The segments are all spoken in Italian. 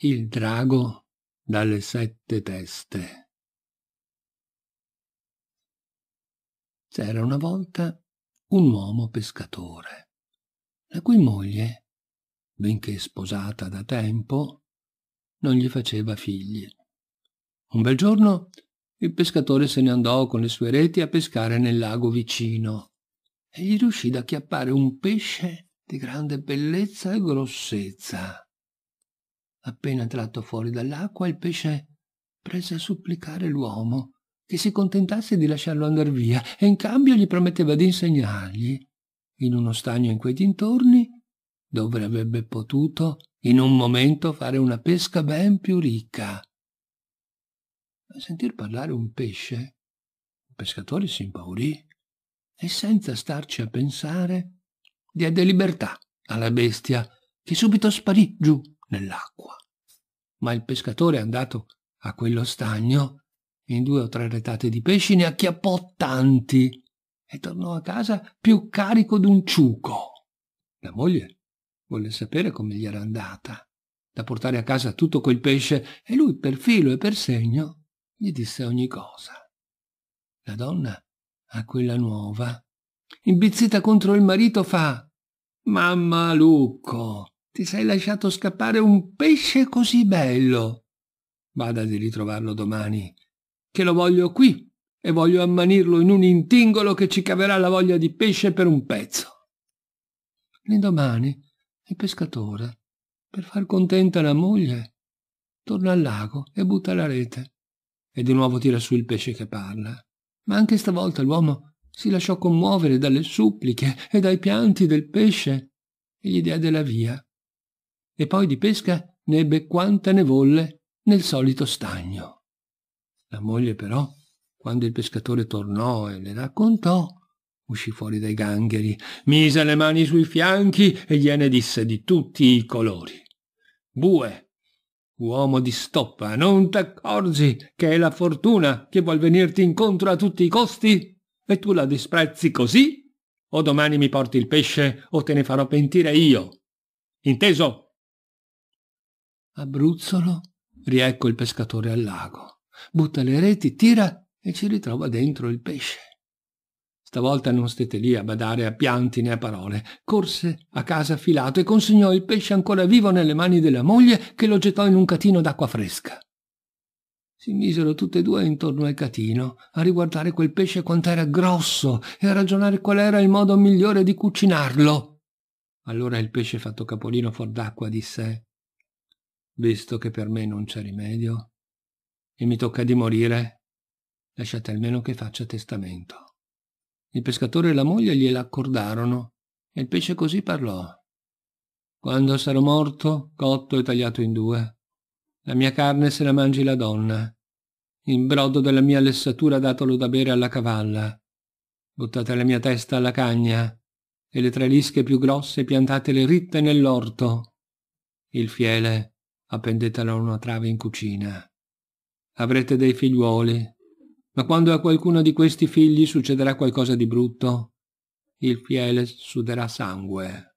Il drago dalle sette teste. C'era una volta un uomo pescatore, la cui moglie, benché sposata da tempo, non gli faceva figli. Un bel giorno il pescatore se ne andò con le sue reti a pescare nel lago vicino e gli riuscì ad acchiappare un pesce di grande bellezza e grossezza Appena tratto fuori dall'acqua, il pesce prese a supplicare l'uomo che si contentasse di lasciarlo andare via e in cambio gli prometteva di insegnargli, in uno stagno in quei dintorni, dove avrebbe potuto in un momento fare una pesca ben più ricca. A sentir parlare un pesce, il pescatore si impaurì e senza starci a pensare diede libertà alla bestia che subito sparì giù nell'acqua. Ma il pescatore andato a quello stagno, in due o tre retate di pesci ne acchiappò tanti e tornò a casa più carico d'un ciuco. La moglie volle sapere come gli era andata, da portare a casa tutto quel pesce, e lui per filo e per segno gli disse ogni cosa. La donna, a quella nuova, imbizzita contro il marito, fa Mamma Lucco, ti sei lasciato scappare un pesce così bello. Vada di ritrovarlo domani, che lo voglio qui e voglio ammanirlo in un intingolo che ci caverà la voglia di pesce per un pezzo. L'indomani il pescatore, per far contenta la moglie, torna al lago e butta la rete e di nuovo tira su il pesce che parla. Ma anche stavolta l'uomo si lasciò commuovere dalle suppliche e dai pianti del pesce e gli diede la via e poi di pesca ne ebbe quanta ne volle nel solito stagno. La moglie però, quando il pescatore tornò e le raccontò, uscì fuori dai gangheri, mise le mani sui fianchi e gliene disse di tutti i colori. Bue, uomo di stoppa, non t'accorgi che è la fortuna che vuol venirti incontro a tutti i costi? E tu la disprezzi così? O domani mi porti il pesce o te ne farò pentire io. Inteso? Abruzzolo, riecco il pescatore al lago. Butta le reti, tira e ci ritrova dentro il pesce. Stavolta non stette lì a badare a pianti né a parole. Corse a casa filato e consegnò il pesce ancora vivo nelle mani della moglie che lo gettò in un catino d'acqua fresca. Si misero tutte e due intorno al catino a riguardare quel pesce quant'era grosso e a ragionare qual era il modo migliore di cucinarlo. Allora il pesce fatto capolino fuor d'acqua disse visto che per me non c'è rimedio, e mi tocca di morire, lasciate almeno che faccia testamento. Il pescatore e la moglie gliela accordarono, e il pesce così parlò. Quando sarò morto, cotto e tagliato in due, la mia carne se la mangi la donna, in brodo della mia lessatura datelo da bere alla cavalla, buttate la mia testa alla cagna, e le tre lische più grosse piantatele ritte nell'orto. Il fiele appendetelo a una trave in cucina. Avrete dei figliuoli, ma quando a qualcuno di questi figli succederà qualcosa di brutto, il fiele suderà sangue.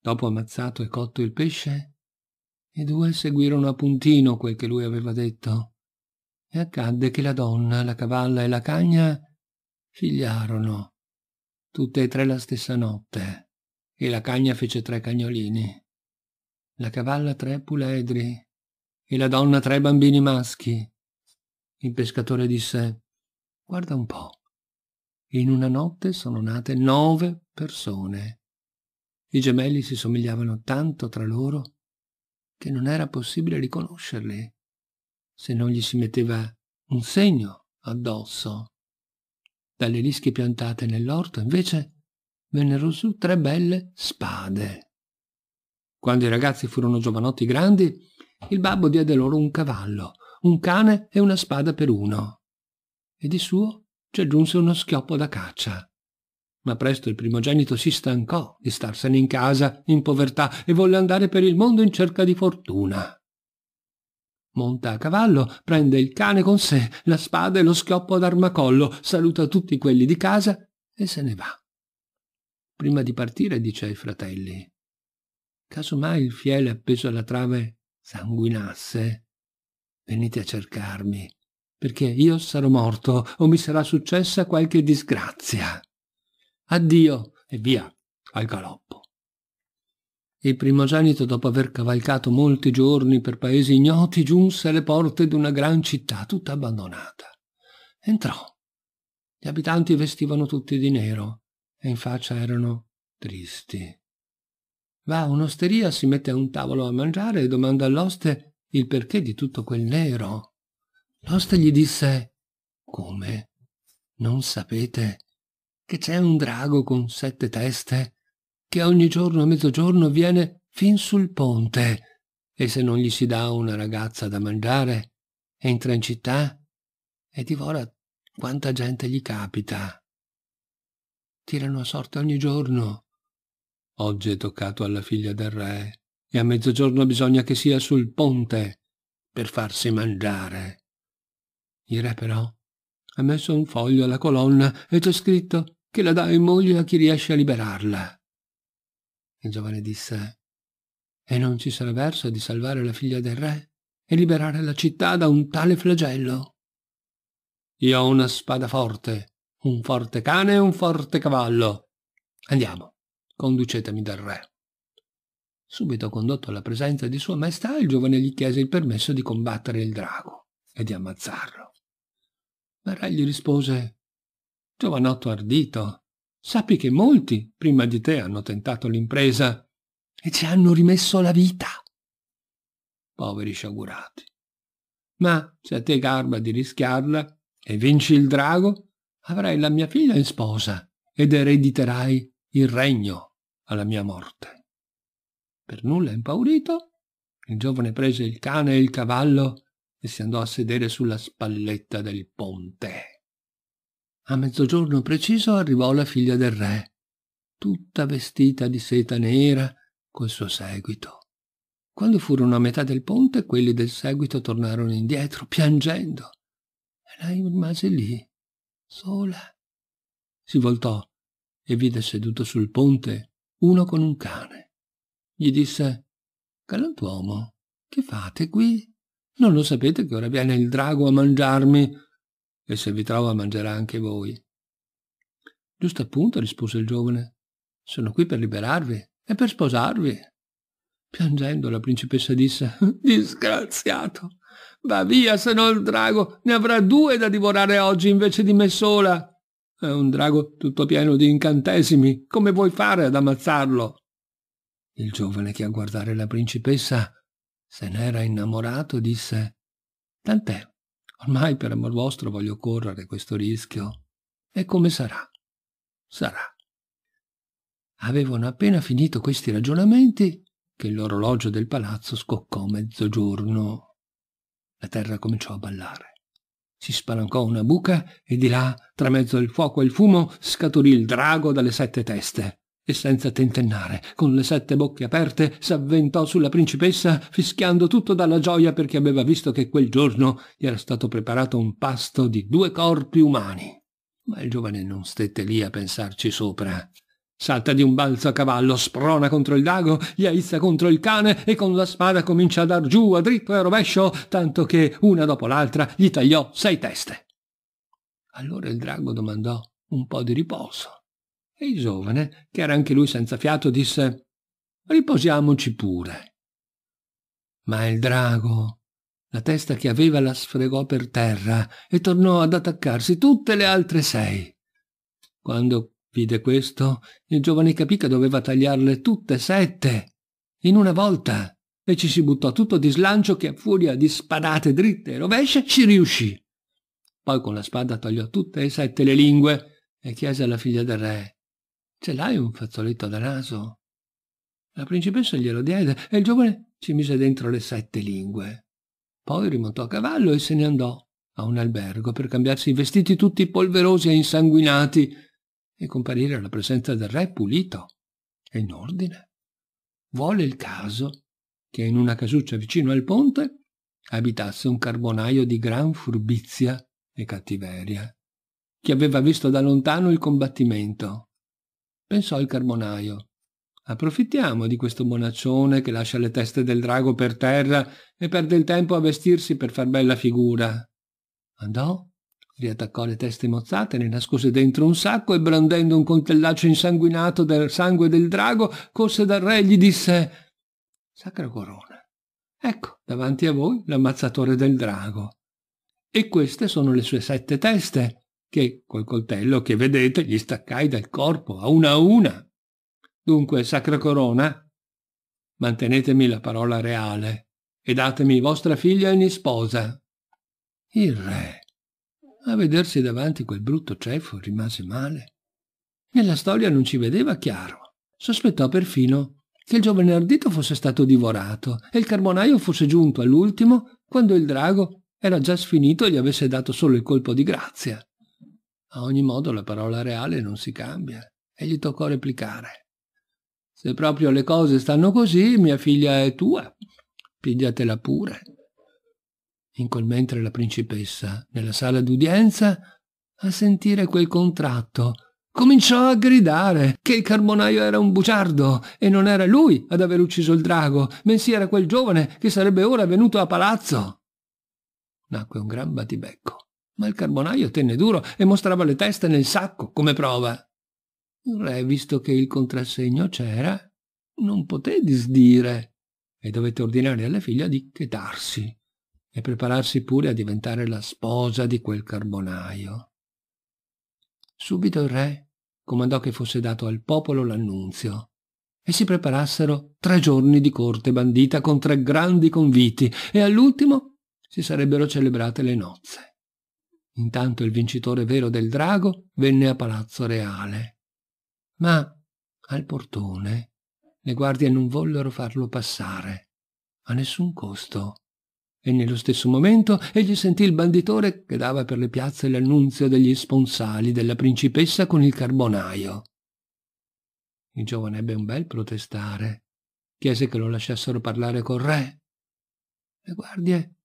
Dopo ammazzato e cotto il pesce, i due seguirono a puntino quel che lui aveva detto, e accadde che la donna, la cavalla e la cagna figliarono, tutte e tre la stessa notte, e la cagna fece tre cagnolini la cavalla tre puledri e la donna tre bambini maschi. Il pescatore disse, guarda un po', in una notte sono nate nove persone. I gemelli si somigliavano tanto tra loro che non era possibile riconoscerli se non gli si metteva un segno addosso. Dalle rische piantate nell'orto invece vennero su tre belle spade. Quando i ragazzi furono giovanotti grandi, il babbo diede loro un cavallo, un cane e una spada per uno. E di suo ci aggiunse uno schioppo da caccia. Ma presto il primogenito si stancò di starsene in casa, in povertà, e volle andare per il mondo in cerca di fortuna. Monta a cavallo, prende il cane con sé, la spada e lo schioppo ad armacollo, saluta tutti quelli di casa e se ne va. Prima di partire dice ai fratelli Casomai il fiele appeso alla trave sanguinasse, venite a cercarmi, perché io sarò morto o mi sarà successa qualche disgrazia. Addio e via al galoppo. Il primogenito, dopo aver cavalcato molti giorni per paesi ignoti, giunse alle porte di una gran città tutta abbandonata. Entrò. Gli abitanti vestivano tutti di nero e in faccia erano tristi. Va a un'osteria, si mette a un tavolo a mangiare e domanda all'oste il perché di tutto quel nero. L'oste gli disse Come? Non sapete che c'è un drago con sette teste che ogni giorno a mezzogiorno viene fin sul ponte e se non gli si dà una ragazza da mangiare entra in città e divora quanta gente gli capita. Tirano a sorte ogni giorno Oggi è toccato alla figlia del re e a mezzogiorno bisogna che sia sul ponte per farsi mangiare. Il re però ha messo un foglio alla colonna e c'è scritto che la dà in moglie a chi riesce a liberarla. Il giovane disse, e non ci sarà verso di salvare la figlia del re e liberare la città da un tale flagello. Io ho una spada forte, un forte cane e un forte cavallo. Andiamo conducetemi dal re. Subito condotto alla presenza di Sua Maestà, il giovane gli chiese il permesso di combattere il drago e di ammazzarlo. Ma il re gli rispose Giovanotto ardito, sappi che molti prima di te hanno tentato l'impresa e ci hanno rimesso la vita. Poveri sciagurati. Ma se a te garba di rischiarla e vinci il drago, avrai la mia figlia in sposa ed erediterai il regno alla mia morte. Per nulla impaurito, il giovane prese il cane e il cavallo e si andò a sedere sulla spalletta del ponte. A mezzogiorno preciso arrivò la figlia del re, tutta vestita di seta nera col suo seguito. Quando furono a metà del ponte, quelli del seguito tornarono indietro, piangendo. E lei rimase lì, sola. Si voltò e vide seduto sul ponte uno con un cane. Gli disse Galantuomo, che fate qui? Non lo sapete che ora viene il drago a mangiarmi e se vi trovo a mangiare anche voi. Giusto appunto, rispose il giovane. Sono qui per liberarvi e per sposarvi. Piangendo la principessa disse Disgraziato! Va via, se no il drago ne avrà due da divorare oggi invece di me sola. È un drago tutto pieno di incantesimi. Come vuoi fare ad ammazzarlo? Il giovane che a guardare la principessa se n'era innamorato disse Tant'è, ormai per amor vostro voglio correre questo rischio. E come sarà? Sarà. Avevano appena finito questi ragionamenti che l'orologio del palazzo scoccò mezzogiorno. La terra cominciò a ballare si spalancò una buca e di là, tra mezzo il fuoco e il fumo, scaturì il drago dalle sette teste. E senza tentennare, con le sette bocche aperte, s'avventò sulla principessa, fischiando tutto dalla gioia perché aveva visto che quel giorno gli era stato preparato un pasto di due corpi umani. Ma il giovane non stette lì a pensarci sopra. Salta di un balzo a cavallo, sprona contro il drago, gli aizza contro il cane e con la spada comincia a dar giù a dritto e a rovescio, tanto che una dopo l'altra gli tagliò sei teste. Allora il drago domandò un po' di riposo e il giovane, che era anche lui senza fiato, disse Riposiamoci pure. Ma il drago, la testa che aveva, la sfregò per terra e tornò ad attaccarsi tutte le altre sei. Quando Vide questo, il giovane capì che doveva tagliarle tutte e sette, in una volta, e ci si buttò tutto di slancio che a furia di spadate dritte e rovesce ci riuscì. Poi con la spada tagliò tutte e sette le lingue e chiese alla figlia del re, ce l'hai un fazzoletto da naso? La principessa glielo diede e il giovane ci mise dentro le sette lingue. Poi rimontò a cavallo e se ne andò a un albergo per cambiarsi i vestiti tutti polverosi e insanguinati e comparire alla presenza del re pulito e in ordine. Vuole il caso che in una casuccia vicino al ponte abitasse un carbonaio di gran furbizia e cattiveria, che aveva visto da lontano il combattimento. Pensò il carbonaio. Approfittiamo di questo bonaccione che lascia le teste del drago per terra e perde il tempo a vestirsi per far bella figura. Andò riattaccò le teste mozzate, le nascose dentro un sacco e brandendo un coltellaccio insanguinato del sangue del drago, corse dal re e gli disse Sacra corona, ecco davanti a voi l'ammazzatore del drago. E queste sono le sue sette teste, che col coltello che vedete gli staccai dal corpo a una a una. Dunque, sacra corona, mantenetemi la parola reale e datemi vostra figlia in sposa. Il re a vedersi davanti quel brutto ceffo rimase male. Nella storia non ci vedeva chiaro. Sospettò perfino che il giovane ardito fosse stato divorato e il carbonaio fosse giunto all'ultimo quando il drago era già sfinito e gli avesse dato solo il colpo di grazia. A ogni modo la parola reale non si cambia e gli toccò replicare. Se proprio le cose stanno così, mia figlia è tua. Pigliatela pure in quel mentre la principessa, nella sala d'udienza, a sentire quel contratto, cominciò a gridare che il carbonaio era un bugiardo e non era lui ad aver ucciso il drago, bensì era quel giovane che sarebbe ora venuto a palazzo. Nacque un gran battibecco, ma il carbonaio tenne duro e mostrava le teste nel sacco come prova. Il re, visto che il contrassegno c'era, non poté disdire e dovette ordinare alla figlia di chetarsi e prepararsi pure a diventare la sposa di quel carbonaio. Subito il re comandò che fosse dato al popolo l'annunzio e si preparassero tre giorni di corte bandita con tre grandi conviti e all'ultimo si sarebbero celebrate le nozze. Intanto il vincitore vero del drago venne a Palazzo Reale. Ma al portone le guardie non vollero farlo passare, a nessun costo e nello stesso momento egli sentì il banditore che dava per le piazze l'annunzio degli sponsali della principessa con il carbonaio. Il giovane ebbe un bel protestare. Chiese che lo lasciassero parlare col re. Le guardie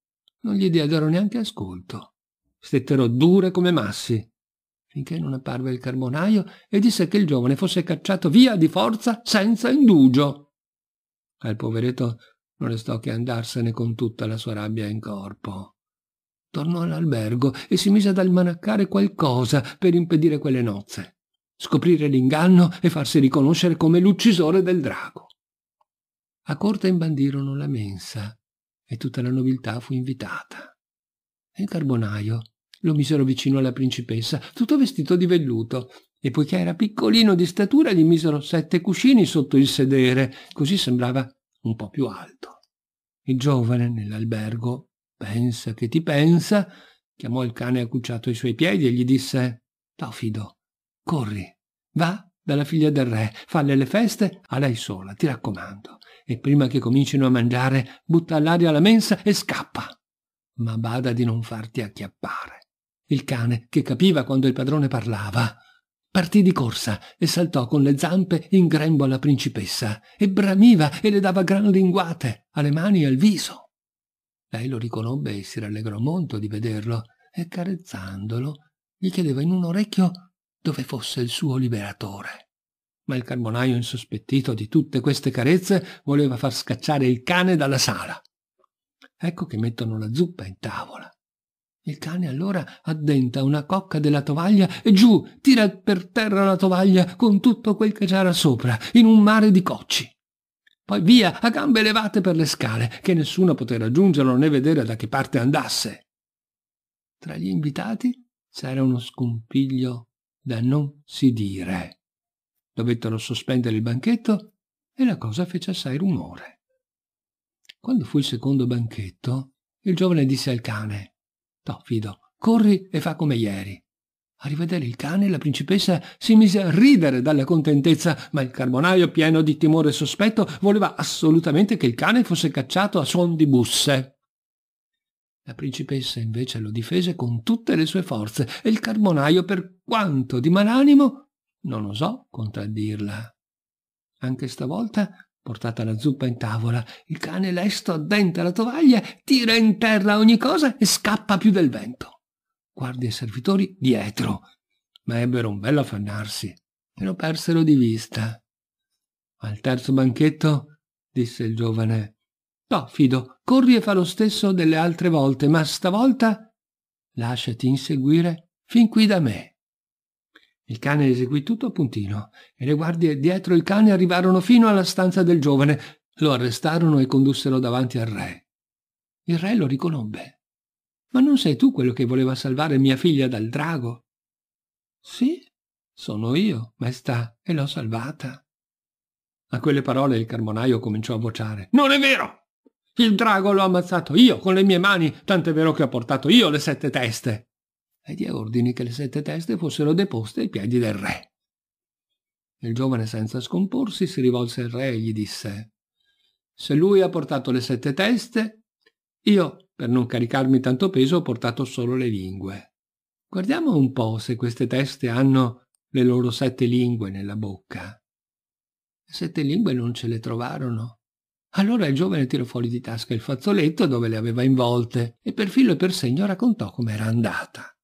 non gli diedero neanche ascolto. Stettero dure come massi, finché non apparve il carbonaio e disse che il giovane fosse cacciato via di forza senza indugio. Al poveretto non restò che andarsene con tutta la sua rabbia in corpo. Tornò all'albergo e si mise ad almanaccare qualcosa per impedire quelle nozze, scoprire l'inganno e farsi riconoscere come l'uccisore del drago. A corte imbandirono la mensa e tutta la nobiltà fu invitata. Il carbonaio lo misero vicino alla principessa, tutto vestito di velluto, e poiché era piccolino di statura gli misero sette cuscini sotto il sedere, così sembrava un po' più alto. Il giovane nell'albergo pensa che ti pensa, chiamò il cane accucciato ai suoi piedi e gli disse Ciao corri, va dalla figlia del re, falle le feste a lei sola, ti raccomando, e prima che comincino a mangiare butta all'aria la mensa e scappa. Ma bada di non farti acchiappare. Il cane, che capiva quando il padrone parlava, Partì di corsa e saltò con le zampe in grembo alla principessa e bramiva e le dava gran linguate alle mani e al viso. Lei lo riconobbe e si rallegrò molto di vederlo e carezzandolo gli chiedeva in un orecchio dove fosse il suo liberatore. Ma il carbonaio insospettito di tutte queste carezze voleva far scacciare il cane dalla sala. Ecco che mettono la zuppa in tavola. Il cane allora addenta una cocca della tovaglia e giù tira per terra la tovaglia con tutto quel che c'era sopra, in un mare di cocci. Poi via, a gambe levate per le scale, che nessuno poté raggiungerlo né vedere da che parte andasse. Tra gli invitati c'era uno scompiglio da non si dire. Dovettero sospendere il banchetto e la cosa fece assai rumore. Quando fu il secondo banchetto, il giovane disse al cane No, Fido, corri e fa come ieri. A rivedere il cane, la principessa si mise a ridere dalla contentezza, ma il carbonaio, pieno di timore e sospetto, voleva assolutamente che il cane fosse cacciato a suon di busse. La principessa invece lo difese con tutte le sue forze e il carbonaio, per quanto di malanimo, non osò contraddirla. Anche stavolta Portata la zuppa in tavola, il cane lesto addenta la tovaglia, tira in terra ogni cosa e scappa più del vento. Guardi e servitori dietro, ma ebbero un bello affannarsi e lo persero di vista. Al terzo banchetto disse il giovane No, Fido, corri e fa lo stesso delle altre volte, ma stavolta lasciati inseguire fin qui da me. Il cane eseguì tutto a puntino e le guardie dietro il cane arrivarono fino alla stanza del giovane, lo arrestarono e condussero davanti al re. Il re lo riconobbe. Ma non sei tu quello che voleva salvare mia figlia dal drago? Sì, sono io, maestà, e l'ho salvata. A quelle parole il carbonaio cominciò a vociare. Non è vero! Il drago l'ho ammazzato io con le mie mani, tant'è vero che ho portato io le sette teste e diede ordine che le sette teste fossero deposte ai piedi del re. Il giovane senza scomporsi si rivolse al re e gli disse Se lui ha portato le sette teste, io, per non caricarmi tanto peso, ho portato solo le lingue. Guardiamo un po' se queste teste hanno le loro sette lingue nella bocca. Le sette lingue non ce le trovarono. Allora il giovane tirò fuori di tasca il fazzoletto dove le aveva involte e per filo e per segno raccontò com'era andata.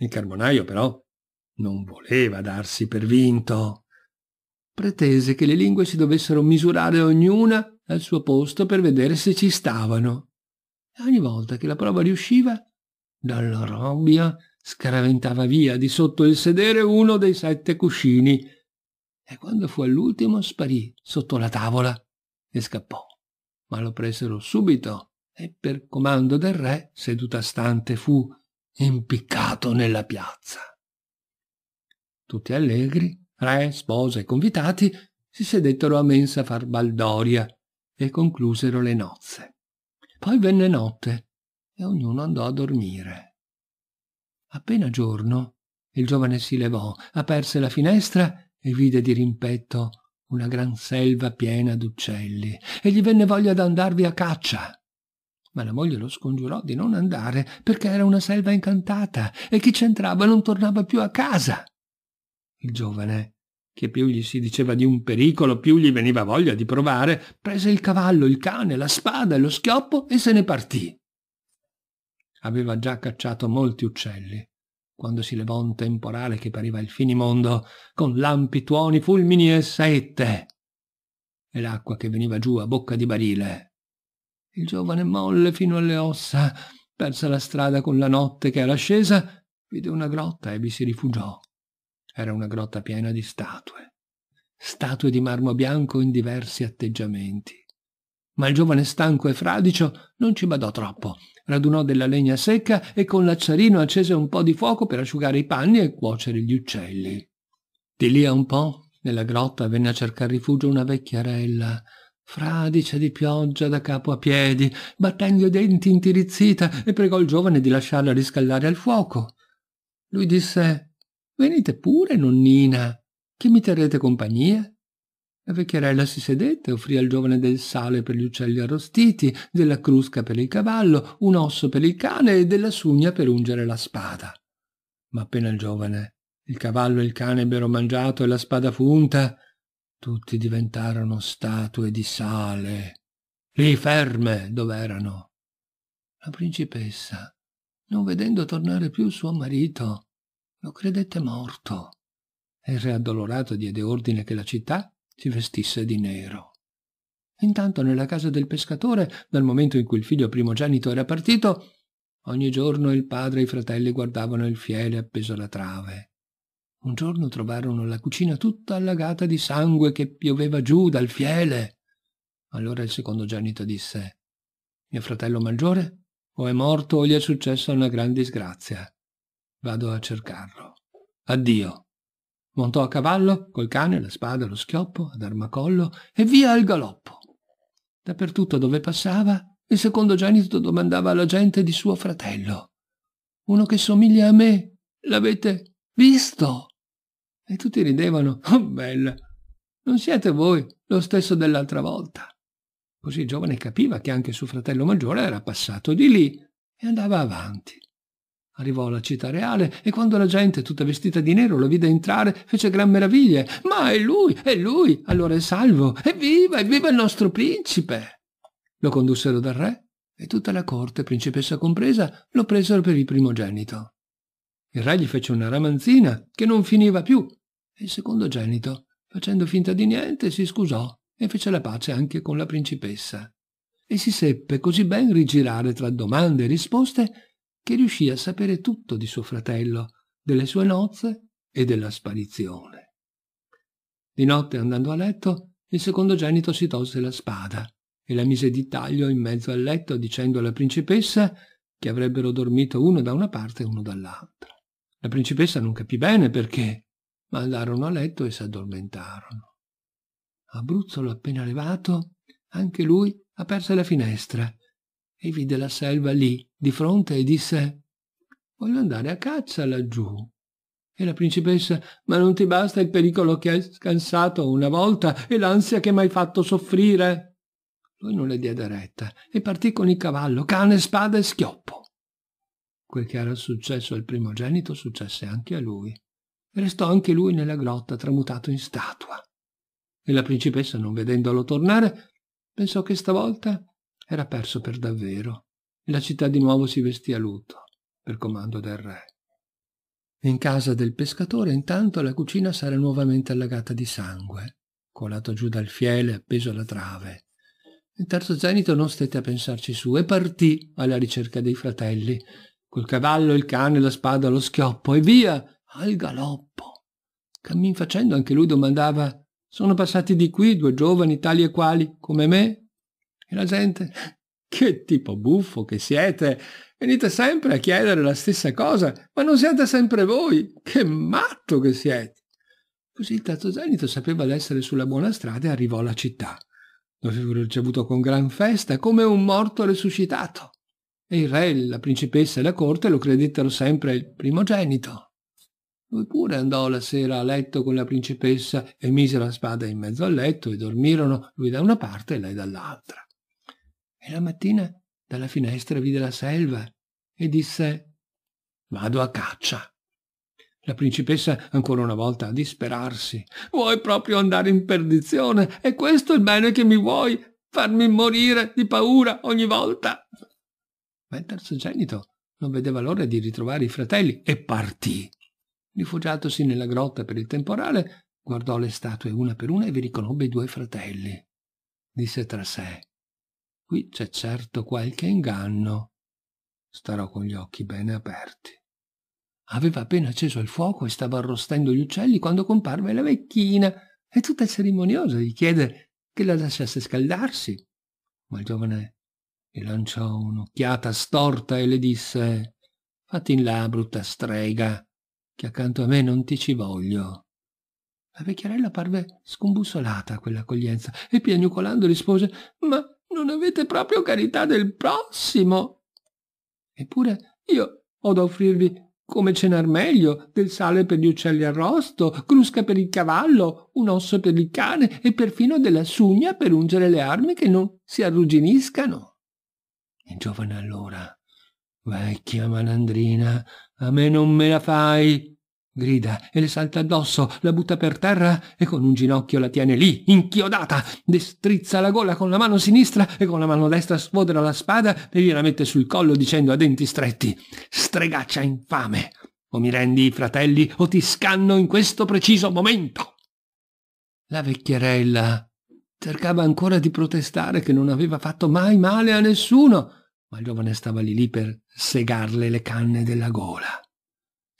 Il carbonaio però non voleva darsi per vinto. Pretese che le lingue si dovessero misurare ognuna al suo posto per vedere se ci stavano. E ogni volta che la prova riusciva, dalla rabbia scaraventava via di sotto il sedere uno dei sette cuscini e quando fu all'ultimo sparì sotto la tavola e scappò. Ma lo presero subito e per comando del re, seduta stante fu impiccato nella piazza. Tutti allegri, re, sposa e convitati, si sedettero a mensa a far baldoria e conclusero le nozze. Poi venne notte e ognuno andò a dormire. Appena giorno, il giovane si levò, aperse la finestra e vide di rimpetto una gran selva piena d'uccelli e gli venne voglia d'andarvi a caccia ma la moglie lo scongiurò di non andare perché era una selva incantata e chi c'entrava non tornava più a casa. Il giovane, che più gli si diceva di un pericolo, più gli veniva voglia di provare, prese il cavallo, il cane, la spada e lo schioppo e se ne partì. Aveva già cacciato molti uccelli, quando si levò un temporale che pareva il finimondo, con lampi, tuoni, fulmini e saette. E l'acqua che veniva giù a bocca di barile il giovane molle fino alle ossa, persa la strada con la notte che era scesa, vide una grotta e vi si rifugiò. Era una grotta piena di statue, statue di marmo bianco in diversi atteggiamenti. Ma il giovane stanco e fradicio non ci badò troppo. Radunò della legna secca e con l'acciarino accese un po' di fuoco per asciugare i panni e cuocere gli uccelli. Di lì a un po', nella grotta, venne a cercare rifugio una vecchiarella Fradicia di pioggia da capo a piedi, battendo i denti intirizzita, e pregò il giovane di lasciarla riscaldare al fuoco. Lui disse Venite pure, nonnina, che mi terrete compagnia? La vecchierella si sedette, offrì al giovane del sale per gli uccelli arrostiti, della crusca per il cavallo, un osso per il cane e della sugna per ungere la spada. Ma appena il giovane, il cavallo e il cane ebbero mangiato e la spada fu unta, tutti diventarono statue di sale, lì ferme dov'erano. La principessa, non vedendo tornare più suo marito, lo credette morto e il re addolorato diede ordine che la città si vestisse di nero. Intanto nella casa del pescatore, dal momento in cui il figlio primogenito era partito, ogni giorno il padre e i fratelli guardavano il fiele appeso alla trave. Un giorno trovarono la cucina tutta allagata di sangue che pioveva giù dal fiele. Allora il secondo genito disse Mio fratello maggiore o è morto o gli è successa una gran disgrazia. Vado a cercarlo. Addio. Montò a cavallo, col cane, la spada, lo schioppo, ad armacollo, e via al galoppo. Dappertutto dove passava, il secondo genito domandava alla gente di suo fratello. Uno che somiglia a me, l'avete visto? E tutti ridevano. Oh, bella! Non siete voi lo stesso dell'altra volta. Così il giovane capiva che anche suo fratello maggiore era passato di lì e andava avanti. Arrivò alla città reale e quando la gente, tutta vestita di nero, lo vide entrare, fece gran meraviglia. Ma è lui, è lui, allora è salvo. Evviva, evviva il nostro principe! Lo condussero dal re e tutta la corte, principessa compresa, lo presero per il primogenito. Il re gli fece una ramanzina che non finiva più e il secondogenito, facendo finta di niente, si scusò e fece la pace anche con la principessa. E si seppe così ben rigirare tra domande e risposte che riuscì a sapere tutto di suo fratello, delle sue nozze e della sparizione. Di notte, andando a letto, il secondogenito si tolse la spada e la mise di taglio in mezzo al letto dicendo alla principessa che avrebbero dormito uno da una parte e uno dall'altra. La principessa non capì bene perché ma andarono a letto e si addormentarono. Abruzzolo appena levato, anche lui aperse la finestra e vide la selva lì, di fronte, e disse «Voglio andare a caccia laggiù». E la principessa «Ma non ti basta il pericolo che hai scansato una volta e l'ansia che mi hai fatto soffrire?» Lui non le diede retta e partì con il cavallo, cane, spada e schioppo. Quel che era successo al primogenito successe anche a lui restò anche lui nella grotta tramutato in statua. E la principessa, non vedendolo tornare, pensò che stavolta era perso per davvero e la città di nuovo si vestì a lutto per comando del re. In casa del pescatore intanto la cucina sarà nuovamente allagata di sangue, colato giù dal fiele appeso alla trave. Il terzogenito non stette a pensarci su e partì alla ricerca dei fratelli, col cavallo, il cane, la spada, lo schioppo e via al galoppo. Cammin facendo anche lui domandava «Sono passati di qui due giovani tali e quali, come me?» E la gente «Che tipo buffo che siete! Venite sempre a chiedere la stessa cosa, ma non siete sempre voi! Che matto che siete!» Così il terzo genito sapeva d'essere sulla buona strada e arrivò alla città lo fu ricevuto con gran festa come un morto resuscitato. E il re, la principessa e la corte lo credettero sempre il primogenito. Lui pure andò la sera a letto con la principessa e mise la spada in mezzo al letto e dormirono lui da una parte e lei dall'altra. E la mattina dalla finestra vide la selva e disse Vado a caccia. La principessa ancora una volta a disperarsi. Vuoi proprio andare in perdizione? È questo il bene che mi vuoi? Farmi morire di paura ogni volta? Ma il terzogenito non vedeva l'ora di ritrovare i fratelli e partì Rifugiatosi nella grotta per il temporale, guardò le statue una per una e vi riconobbe i due fratelli. Disse tra sé, qui c'è certo qualche inganno. Starò con gli occhi bene aperti. Aveva appena acceso il fuoco e stava arrostendo gli uccelli quando comparve la vecchina e tutta cerimoniosa gli chiede che la lasciasse scaldarsi. Ma il giovane gli lanciò un'occhiata storta e le disse «Fatti in là, brutta strega, che accanto a me non ti ci voglio. La vecchiarella parve scombussolata a quell'accoglienza e piagnucolando rispose Ma non avete proprio carità del prossimo. Eppure io ho da offrirvi come cenar meglio, del sale per gli uccelli arrosto, crusca per il cavallo, un osso per il cane e perfino della sugna per ungere le armi che non si arrugginiscano. Il giovane allora, vecchia malandrina!» A me non me la fai! Grida e le salta addosso, la butta per terra e con un ginocchio la tiene lì, inchiodata, destrizza la gola con la mano sinistra e con la mano destra sfodera la spada e gliela mette sul collo dicendo a denti stretti «Stregaccia infame! O mi rendi i fratelli o ti scanno in questo preciso momento!» La vecchierella cercava ancora di protestare che non aveva fatto mai male a nessuno, ma il giovane stava lì lì per segarle le canne della gola.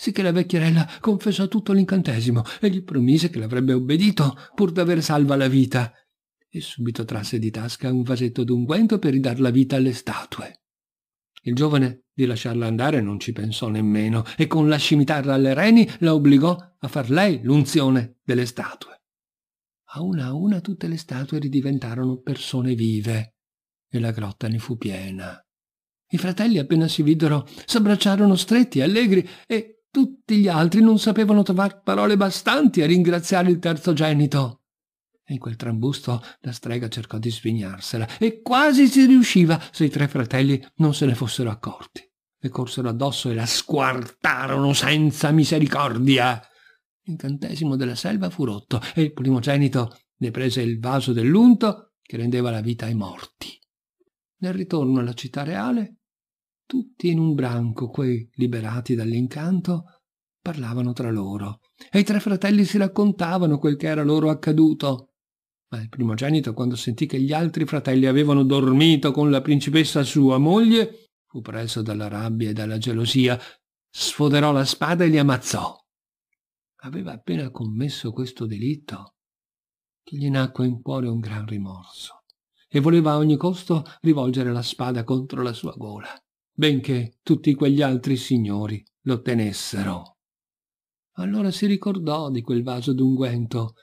Sicché la vecchierella confessò tutto l'incantesimo e gli promise che l'avrebbe obbedito pur d'aver salva la vita, e subito trasse di tasca un vasetto d'unguento per ridar la vita alle statue. Il giovane di lasciarla andare non ci pensò nemmeno e con la scimitarra alle reni la obbligò a far lei l'unzione delle statue. A una a una tutte le statue ridiventarono persone vive e la grotta ne fu piena. I fratelli appena si videro s'abbracciarono stretti, allegri e tutti gli altri non sapevano trovar parole bastanti a ringraziare il terzogenito. E in quel trambusto la strega cercò di svignarsela e quasi si riusciva se i tre fratelli non se ne fossero accorti. Le corsero addosso e la squartarono senza misericordia. L'incantesimo della selva fu rotto e il primogenito ne prese il vaso dell'unto che rendeva la vita ai morti. Nel ritorno alla città reale tutti in un branco, quei liberati dall'incanto, parlavano tra loro e i tre fratelli si raccontavano quel che era loro accaduto. Ma il primogenito, quando sentì che gli altri fratelli avevano dormito con la principessa sua moglie, fu preso dalla rabbia e dalla gelosia, sfoderò la spada e li ammazzò. Aveva appena commesso questo delitto che gli nacque in cuore un gran rimorso e voleva a ogni costo rivolgere la spada contro la sua gola benché tutti quegli altri signori lo tenessero. Allora si ricordò di quel vaso d'unguento,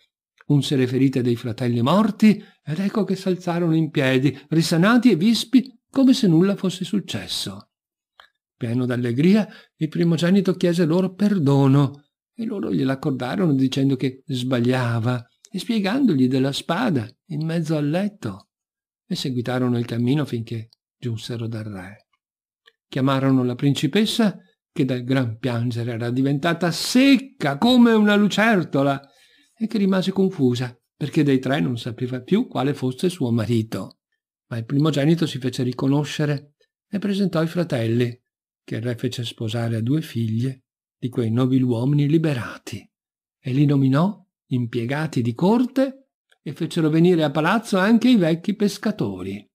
unse le ferite dei fratelli morti ed ecco che s'alzarono in piedi, risanati e vispi come se nulla fosse successo. Pieno d'allegria, il primogenito chiese loro perdono e loro gliel'accordarono dicendo che sbagliava e spiegandogli della spada in mezzo al letto e seguitarono il cammino finché giunsero dal re. Chiamarono la principessa, che dal gran piangere era diventata secca come una lucertola e che rimase confusa, perché dei tre non sapeva più quale fosse suo marito. Ma il primogenito si fece riconoscere e presentò i fratelli, che il re fece sposare a due figlie di quei nobili uomini liberati, e li nominò impiegati di corte e fecero venire a palazzo anche i vecchi pescatori.